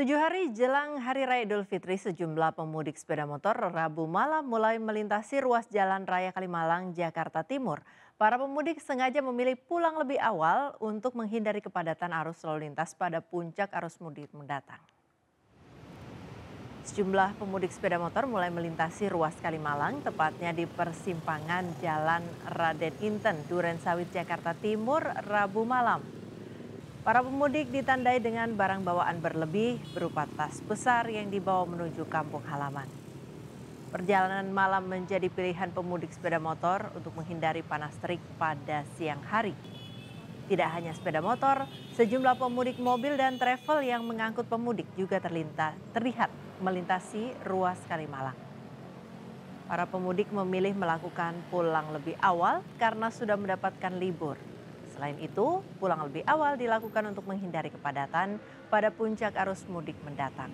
Tujuh hari jelang Hari Raya Idul Fitri, sejumlah pemudik sepeda motor Rabu malam mulai melintasi ruas Jalan Raya Kalimalang, Jakarta Timur. Para pemudik sengaja memilih pulang lebih awal untuk menghindari kepadatan arus lalu lintas pada puncak arus mudik mendatang. Sejumlah pemudik sepeda motor mulai melintasi ruas Kalimalang, tepatnya di persimpangan Jalan Raden Inten, Duren Sawit, Jakarta Timur, Rabu malam. Para pemudik ditandai dengan barang bawaan berlebih berupa tas besar yang dibawa menuju kampung halaman. Perjalanan malam menjadi pilihan pemudik sepeda motor untuk menghindari panas terik pada siang hari. Tidak hanya sepeda motor, sejumlah pemudik mobil dan travel yang mengangkut pemudik juga terlintas, terlihat melintasi ruas Kalimalang. Para pemudik memilih melakukan pulang lebih awal karena sudah mendapatkan libur Selain itu, pulang lebih awal dilakukan untuk menghindari kepadatan pada puncak arus mudik mendatang.